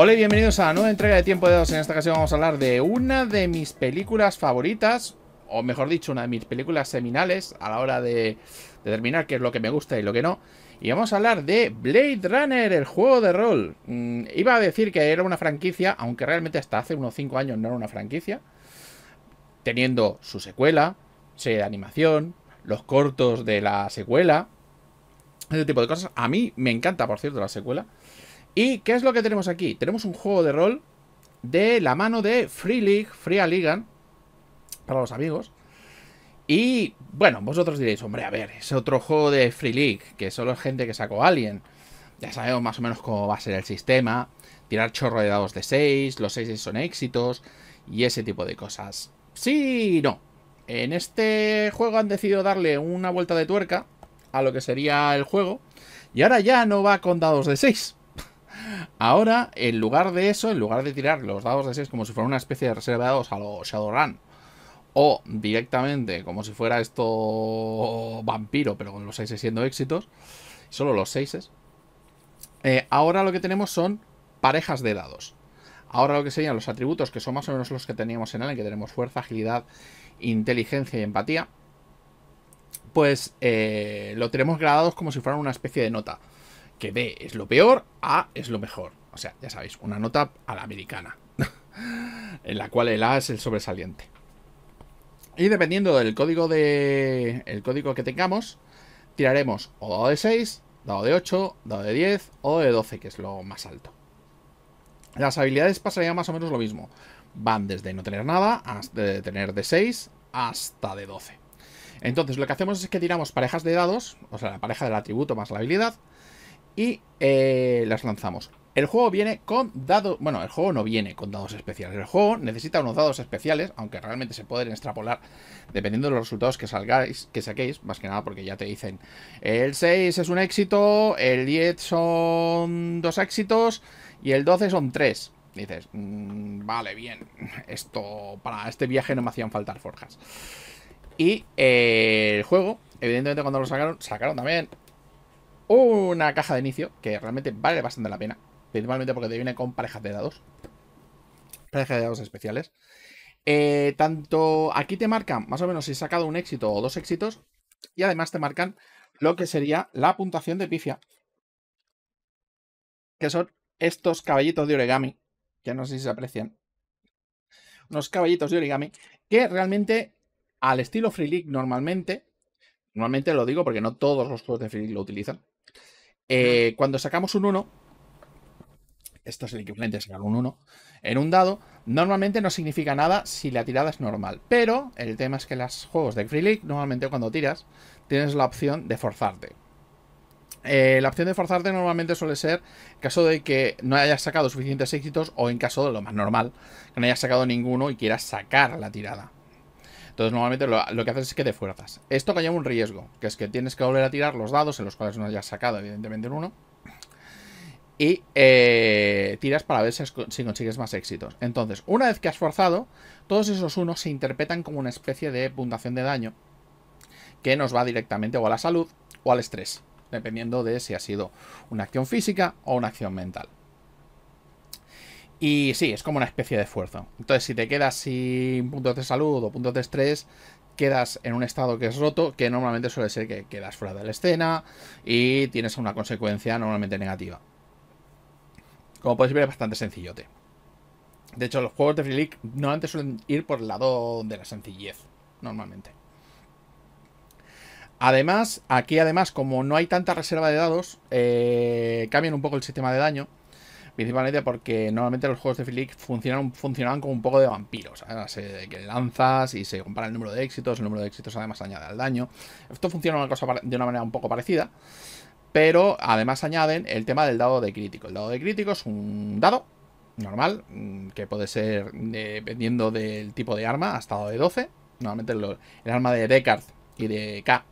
Hola y bienvenidos a la nueva entrega de Tiempo de Dos. En esta ocasión vamos a hablar de una de mis películas favoritas, o mejor dicho, una de mis películas seminales a la hora de determinar qué es lo que me gusta y lo que no. Y vamos a hablar de Blade Runner, el juego de rol. Mm, iba a decir que era una franquicia, aunque realmente hasta hace unos 5 años no era una franquicia, teniendo su secuela, serie de animación, los cortos de la secuela, ese tipo de cosas. A mí me encanta, por cierto, la secuela. ¿Y qué es lo que tenemos aquí? Tenemos un juego de rol de la mano de Free League, Free Aligan, para los amigos. Y bueno, vosotros diréis, hombre, a ver, es otro juego de Free League, que solo es gente que sacó Alien. Ya sabemos más o menos cómo va a ser el sistema, tirar chorro de dados de 6, los 6 son éxitos y ese tipo de cosas. Sí, no. En este juego han decidido darle una vuelta de tuerca a lo que sería el juego y ahora ya no va con dados de 6, Ahora, en lugar de eso, en lugar de tirar los dados de 6 como si fuera una especie de reserva de dados a los Shadowrun, o directamente como si fuera esto vampiro, pero con los seis siendo éxitos, solo los 6 eh, ahora lo que tenemos son parejas de dados. Ahora lo que serían los atributos, que son más o menos los que teníamos en Allen, que tenemos fuerza, agilidad, inteligencia y empatía, pues eh, lo tenemos gradados como si fueran una especie de nota que B es lo peor a es lo mejor. O sea, ya sabéis, una nota a la americana, en la cual el A es el sobresaliente. Y dependiendo del código de el código que tengamos, tiraremos o dado de 6, dado de 8, dado de 10 o de 12, que es lo más alto. Las habilidades pasarían más o menos lo mismo. Van desde no tener nada, hasta de tener de 6 hasta de 12. Entonces lo que hacemos es que tiramos parejas de dados, o sea, la pareja del atributo más la habilidad, y eh, las lanzamos. El juego viene con dados. Bueno, el juego no viene con dados especiales. El juego necesita unos dados especiales, aunque realmente se pueden extrapolar dependiendo de los resultados que salgáis, que saquéis. Más que nada porque ya te dicen: el 6 es un éxito, el 10 son dos éxitos y el 12 son tres. dices: mm, Vale, bien. Esto para este viaje no me hacían faltar forjas. Y eh, el juego, evidentemente, cuando lo sacaron, sacaron también una caja de inicio, que realmente vale bastante la pena. Principalmente porque te viene con parejas de dados. Parejas de dados especiales. Eh, tanto aquí te marcan más o menos si he sacado un éxito o dos éxitos. Y además te marcan lo que sería la puntuación de pifia. Que son estos caballitos de origami. Que no sé si se aprecian. Unos caballitos de origami. Que realmente al estilo Free League normalmente. Normalmente lo digo porque no todos los juegos de Free League lo utilizan. Eh, cuando sacamos un 1, esto es el equivalente a sacar un 1, en un dado, normalmente no significa nada si la tirada es normal. Pero el tema es que en los juegos de Free League, normalmente cuando tiras, tienes la opción de forzarte. Eh, la opción de forzarte normalmente suele ser en caso de que no hayas sacado suficientes éxitos o en caso de lo más normal, que no hayas sacado ninguno y quieras sacar la tirada. Entonces normalmente lo, que haces es que te fuerzas. Esto conlleva un riesgo, que es que tienes que volver a tirar los dados, en los cuales no hayas sacado evidentemente en uno. Y eh, tiras para ver si, consigues más éxitos. Entonces, una vez que has forzado, todos esos unos se interpretan como una especie de puntuación de daño que nos va directamente o a la salud o al estrés, dependiendo de si ha sido una acción física o una acción mental. Y sí, es como una especie de esfuerzo. Entonces, si te quedas sin puntos de salud o puntos de estrés, quedas en un estado que es roto, que normalmente suele ser que quedas fuera de la escena y tienes una consecuencia normalmente negativa. Como podéis ver, es bastante sencillote. De hecho, los juegos de Free League normalmente suelen ir por el lado de la sencillez, normalmente. Además, aquí además, como no hay tanta reserva de dados, eh, cambian un poco el sistema de daño. Principalmente porque normalmente los juegos de Felix funcionan, funcionaban como un poco de vampiros. Que lanzas y se compara el número de éxitos, el número de éxitos además añade al daño. Esto funciona una cosa de una manera un poco parecida. Pero además añaden el tema del dado de crítico. El dado de crítico es un dado normal, mm, que puede ser dependiendo del tipo de arma, hasta dado de 12. Normalmente el arma de Deckard y de K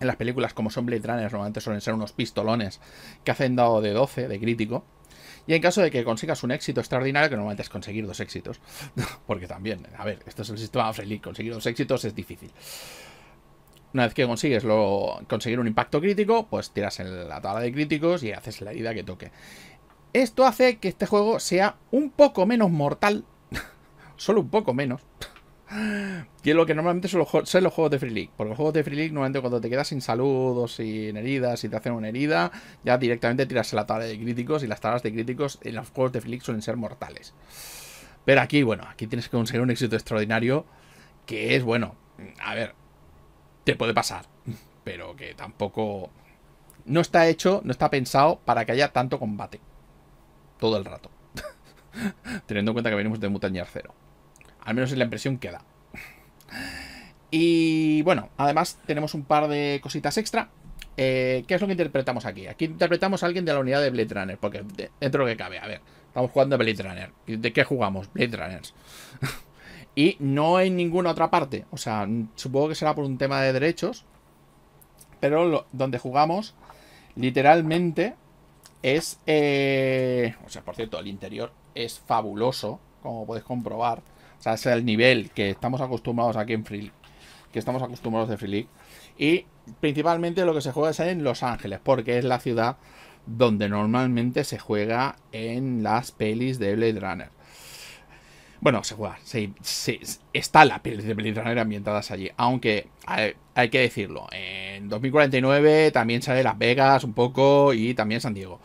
en las películas como son Blade Runner, normalmente suelen ser unos pistolones que hacen dado de 12, de crítico. Y en caso de que consigas un éxito extraordinario, que normalmente es conseguir dos éxitos, porque también, a ver, esto es el sistema Freelink, conseguir dos éxitos es difícil. Una vez que consigues lo, conseguir un impacto crítico, pues tiras en la tabla de críticos y haces la herida que toque. Esto hace que este juego sea un poco menos mortal, solo un poco menos, que es lo que normalmente son los, juegos de Free League. Porque los juegos de Free League, normalmente cuando te quedas sin salud o sin heridas, si te hacen una herida, ya directamente tiras la tabla de críticos. Y las tablas de críticos en los juegos de Free League suelen ser mortales. Pero aquí, bueno, aquí tienes que conseguir un éxito extraordinario. Que es, bueno, a ver, te puede pasar. Pero que tampoco. No está hecho, no está pensado para que haya tanto combate. Todo el rato. Teniendo en cuenta que venimos de Mutañarcero. Zero al menos es la impresión que da. Y bueno, además tenemos un par de cositas extra. Eh, ¿Qué es lo que interpretamos aquí? Aquí interpretamos a alguien de la unidad de Blade Runner, porque dentro de lo que cabe, a ver, estamos jugando a Blade Runner. ¿De qué jugamos? Blade Runners. y no hay ninguna otra parte. O sea, supongo que será por un tema de derechos. Pero donde jugamos, literalmente, es... Eh, o sea, por cierto, el interior es fabuloso, como podéis comprobar. O sea, es el nivel que estamos acostumbrados aquí en Free que estamos acostumbrados de Free League. Y principalmente lo que se juega es en Los Ángeles, porque es la ciudad donde normalmente se juega en las pelis de Blade Runner. Bueno, se juega, está la pelis de Blade Runner ambientadas allí, aunque hay, que decirlo, en 2049 también sale Las Vegas un poco y también San Diego.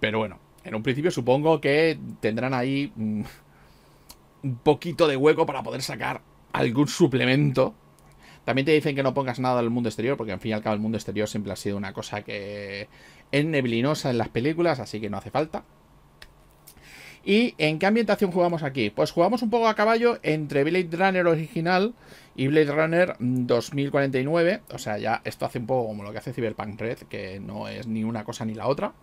Pero bueno, en un principio supongo que tendrán ahí... Mm, un poquito de hueco para poder sacar algún suplemento. También te dicen que no pongas nada del mundo exterior, porque al fin y al cabo el mundo exterior siempre ha sido una cosa que es neblinosa en las películas, así que no hace falta. ¿Y en qué ambientación jugamos aquí? Pues jugamos un poco a caballo entre Blade Runner original y Blade Runner 2049. O sea, ya esto hace un poco como lo que hace Cyberpunk Red, que no es ni una cosa ni la otra.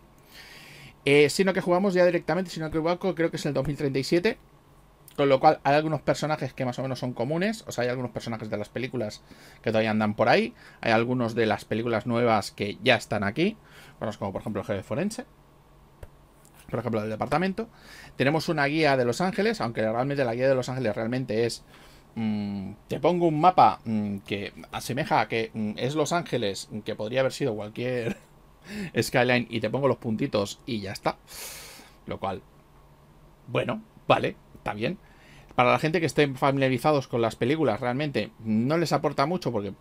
Eh, sino que jugamos ya directamente, sino que creo que es el 2037. Con lo cual, hay algunos personajes que más o menos son comunes. O sea, hay algunos personajes de las películas que todavía andan por ahí. Hay algunos de las películas nuevas que ya están aquí. Bueno, como por ejemplo el jefe forense. Por ejemplo, del departamento. Tenemos una guía de Los Ángeles, aunque realmente la guía de Los Ángeles realmente es mm, te pongo un mapa mm, que asemeja a que mm, es Los Ángeles, que podría haber sido cualquier skyline, y te pongo los puntitos y ya está. Lo cual, bueno, vale, está bien. Para la gente que esté familiarizados con las películas, realmente no les aporta mucho porque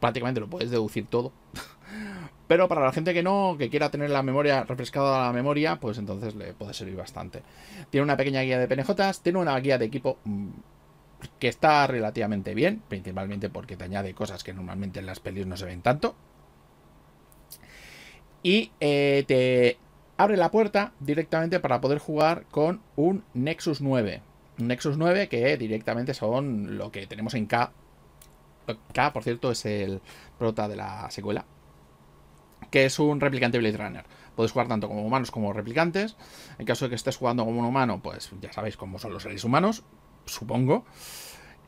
prácticamente lo puedes deducir todo. Pero para la gente que no, que quiera tener la memoria refrescada la memoria, pues entonces le puede servir bastante. Tiene una pequeña guía de PNJs, tiene una guía de equipo mm, que está relativamente bien, principalmente porque te añade cosas que normalmente en las pelis no se ven tanto. Y eh, te, abre la puerta directamente para poder jugar con un Nexus 9. Un Nexus 9 que directamente son lo que tenemos en K. K, por cierto, es el prota de la secuela. Que es un replicante Blade Runner. Puedes jugar tanto como humanos como replicantes. En caso de que estés jugando como un humano, pues ya sabéis cómo son los seres humanos, supongo.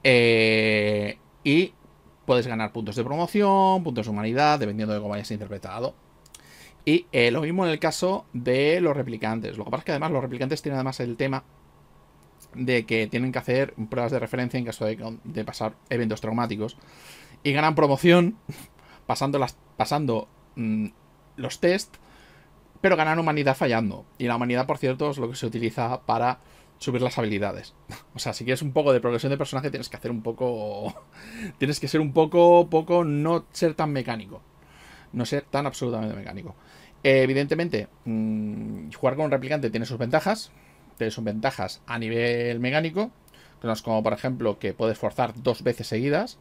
Eh, y puedes ganar puntos de promoción, puntos de humanidad, dependiendo de cómo hayas interpretado y eh, lo mismo en el caso de los replicantes. Lo que pasa es que además los replicantes tienen además el tema de que tienen que hacer pruebas de referencia en caso de, pasar eventos traumáticos. Y ganan promoción pasando, las, pasando mm, los test, pero ganan humanidad fallando. Y la humanidad, por cierto, es lo que se utiliza para subir las habilidades. O sea, si quieres un poco de progresión de personaje, tienes que hacer un poco... tienes que ser un poco, poco, no ser tan mecánico no ser tan absolutamente mecánico. Eh, evidentemente, mm, jugar con un replicante tiene sus ventajas, tiene sus ventajas a nivel mecánico, cosas como por ejemplo que puedes forzar dos veces seguidas,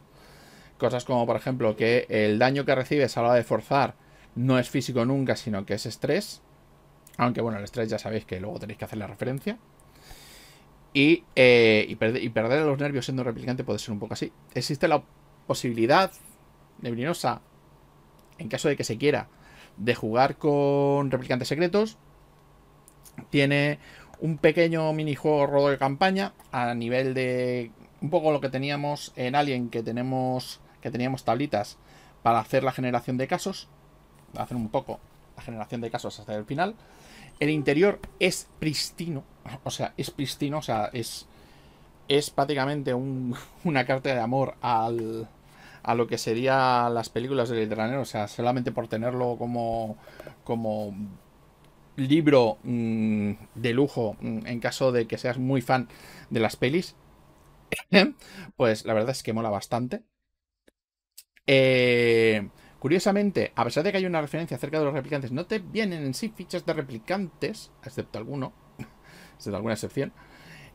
cosas como por ejemplo que el daño que recibes a la hora de forzar no es físico nunca, sino que es estrés, aunque bueno, el estrés ya sabéis que luego tenéis que hacer la referencia. Y, eh, y, perder, los nervios siendo replicante puede ser un poco así. Existe la posibilidad neblinosa en caso de que se quiera, de jugar con replicantes secretos. Tiene un pequeño minijuego rodo de campaña a nivel de un poco lo que teníamos en Alien, que tenemos que teníamos tablitas para hacer la generación de casos, hacer un poco la generación de casos hasta el final. El interior es pristino, o sea, es pristino, o sea, es es prácticamente una carta de amor al a lo que serían las películas del granero. O sea, solamente por tenerlo como, como libro mm, de lujo, mm, en caso de que seas muy fan de las pelis, pues la verdad es que mola bastante. Eh, curiosamente, a pesar de que hay una referencia acerca de los replicantes, no te vienen en sí fichas de replicantes, excepto alguno, excepto alguna excepción.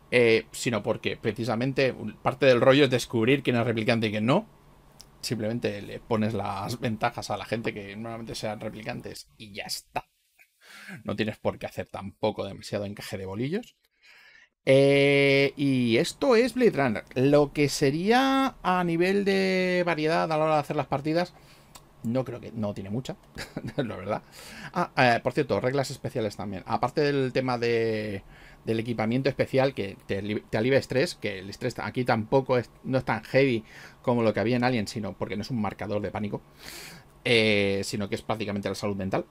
Eh, sino porque precisamente parte del rollo es descubrir quién es replicante y quién no simplemente le pones las ventajas a la gente que normalmente sean replicantes y ya está. No tienes por qué hacer tampoco demasiado encaje de bolillos. Eh, y esto es Blade Runner. Lo que sería a nivel de variedad a la hora de hacer las partidas, no creo que no tiene mucha, la verdad. Ah, eh, por cierto, reglas especiales también. Aparte del tema de del equipamiento especial que te, alivia estrés, que el estrés aquí tampoco es, no es tan heavy como lo que había en Alien, sino porque no es un marcador de pánico, eh, sino que es prácticamente la salud mental.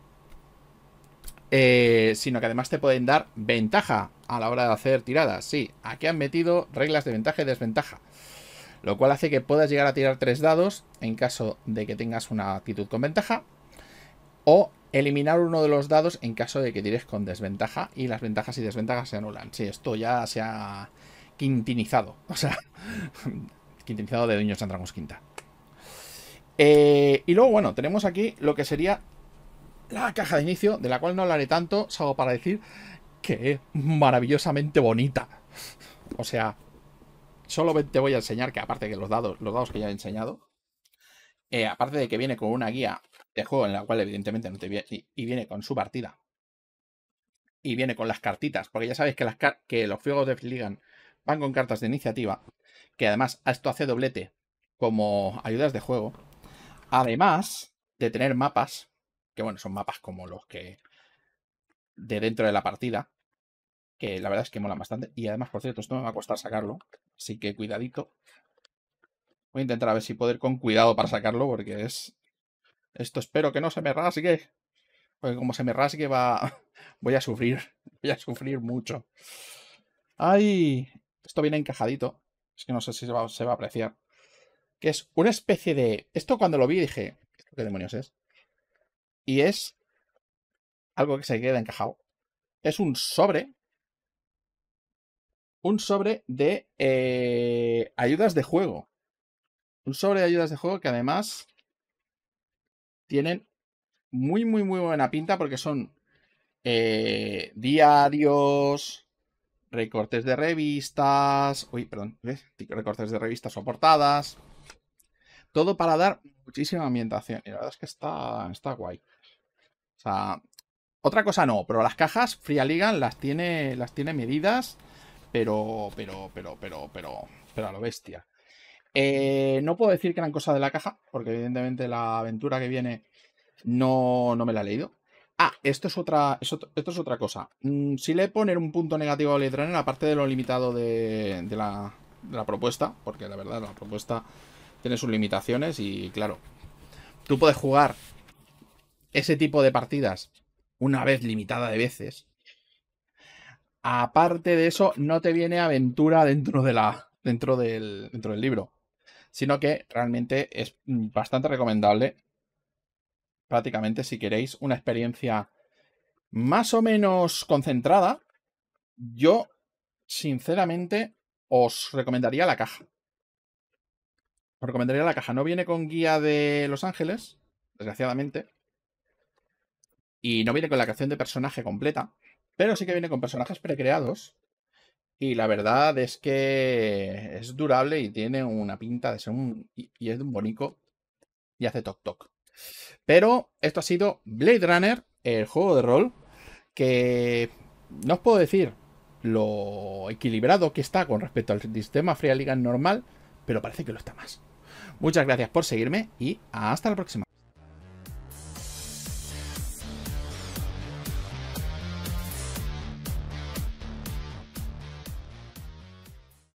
Eh, sino que además te pueden dar ventaja a la hora de hacer tiradas. Sí, aquí han metido reglas de ventaja y desventaja. Lo cual hace que puedas llegar a tirar tres dados en caso de que tengas una actitud con ventaja. O eliminar uno de los dados en caso de que tires con desventaja y las ventajas y desventajas se anulan. Sí, esto ya se ha quintinizado. O sea, quintinizado de Dueños de Quinta. Eh, y luego, bueno, tenemos aquí lo que sería la caja de inicio, de la cual no hablaré tanto, salvo para decir que es maravillosamente bonita. O sea, solo te voy a enseñar que aparte de los dados, los dados que ya he enseñado, eh, aparte de que viene con una guía de este juego en la cual evidentemente no te viene y viene con su partida y viene con las cartitas, porque ya sabéis que, las que los juegos de fligan van con cartas de iniciativa, que además esto hace doblete como ayudas de juego, además de tener mapas, que bueno, son mapas como los que de dentro de la partida, que la verdad es que mola bastante, y además, por cierto, esto me va a costar sacarlo, así que cuidadito. Voy a intentar a ver si poder con cuidado para sacarlo, porque es esto espero que no se me rasgue. Porque como se me rasgue va... Voy a sufrir. Voy a sufrir mucho. ¡Ay! Esto viene encajadito. Es que no sé si se va, a apreciar. Que es una especie de... Esto cuando lo vi dije... qué demonios es? Y es... Algo que se queda encajado. Es un sobre. Un sobre de eh, ayudas de juego. Un sobre de ayudas de juego que además tienen muy, muy, muy buena pinta porque son eh, diarios, recortes de revistas, uy, perdón, recortes de revistas o portadas, todo para dar muchísima ambientación. Y la verdad es que está, está guay. O sea, otra cosa no, pero las cajas fría Ligan las tiene, las tiene medidas, pero, pero, pero, pero, pero, pero a lo bestia. Eh, no puedo decir que eran cosas de la caja, porque evidentemente la aventura que viene no, no me la he leído. Ah, esto es otra, esto es otra cosa. Mm, si le poner un punto negativo a Letran, aparte de lo limitado de, la, de, la, propuesta, porque la verdad la propuesta tiene sus limitaciones y claro, tú puedes jugar ese tipo de partidas una vez limitada de veces. Aparte de eso, no te viene aventura dentro de la dentro del dentro del libro sino que realmente es mm, bastante recomendable, prácticamente si queréis una experiencia más o menos concentrada, yo sinceramente os recomendaría la caja. Os recomendaría la caja. No viene con guía de Los Ángeles, desgraciadamente. Y no viene con la creación de personaje completa. Pero sí que viene con personajes precreados. Y la verdad es que es durable y tiene una pinta de ser un. Y es un bonico. Y hace toc toc. Pero esto ha sido Blade Runner, el juego de rol. Que no os puedo decir lo equilibrado que está con respecto al sistema Free Liga normal. Pero parece que lo está más. Muchas gracias por seguirme y hasta la próxima.